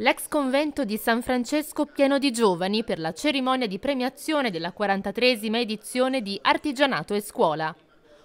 L'ex convento di San Francesco pieno di giovani per la cerimonia di premiazione della 43esima edizione di Artigianato e Scuola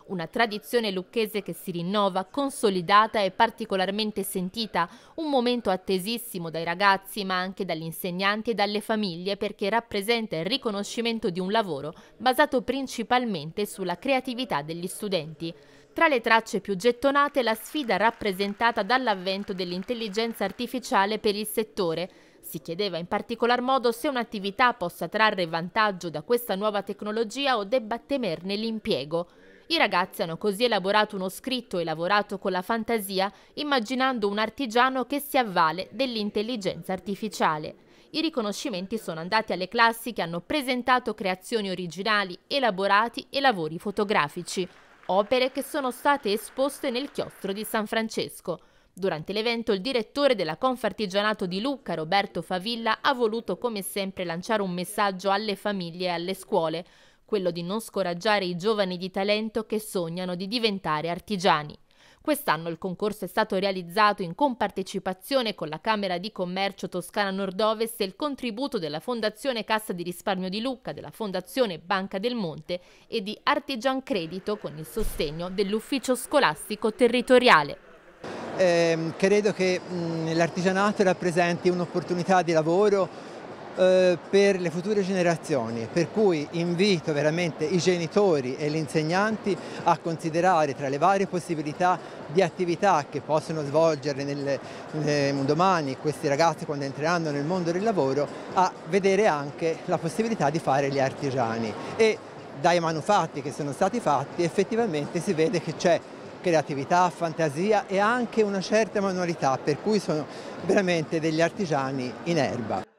una tradizione lucchese che si rinnova, consolidata e particolarmente sentita, un momento attesissimo dai ragazzi ma anche dagli insegnanti e dalle famiglie perché rappresenta il riconoscimento di un lavoro basato principalmente sulla creatività degli studenti. Tra le tracce più gettonate la sfida rappresentata dall'avvento dell'intelligenza artificiale per il settore. Si chiedeva in particolar modo se un'attività possa trarre vantaggio da questa nuova tecnologia o debba temerne l'impiego. I ragazzi hanno così elaborato uno scritto e lavorato con la fantasia, immaginando un artigiano che si avvale dell'intelligenza artificiale. I riconoscimenti sono andati alle classi che hanno presentato creazioni originali, elaborati e lavori fotografici, opere che sono state esposte nel chiostro di San Francesco. Durante l'evento il direttore della Confartigianato di Lucca, Roberto Favilla, ha voluto come sempre lanciare un messaggio alle famiglie e alle scuole quello di non scoraggiare i giovani di talento che sognano di diventare artigiani. Quest'anno il concorso è stato realizzato in compartecipazione con la Camera di Commercio Toscana Nord-Ovest e il contributo della Fondazione Cassa di Risparmio di Lucca, della Fondazione Banca del Monte e di Artigian Credito con il sostegno dell'Ufficio Scolastico Territoriale. Eh, credo che l'artigianato rappresenti un'opportunità di lavoro eh, per le future generazioni, per cui invito veramente i genitori e gli insegnanti a considerare tra le varie possibilità di attività che possono svolgere nel, nel, domani questi ragazzi quando entreranno nel mondo del lavoro, a vedere anche la possibilità di fare gli artigiani. E dai manufatti che sono stati fatti effettivamente si vede che c'è creatività, fantasia e anche una certa manualità, per cui sono veramente degli artigiani in erba.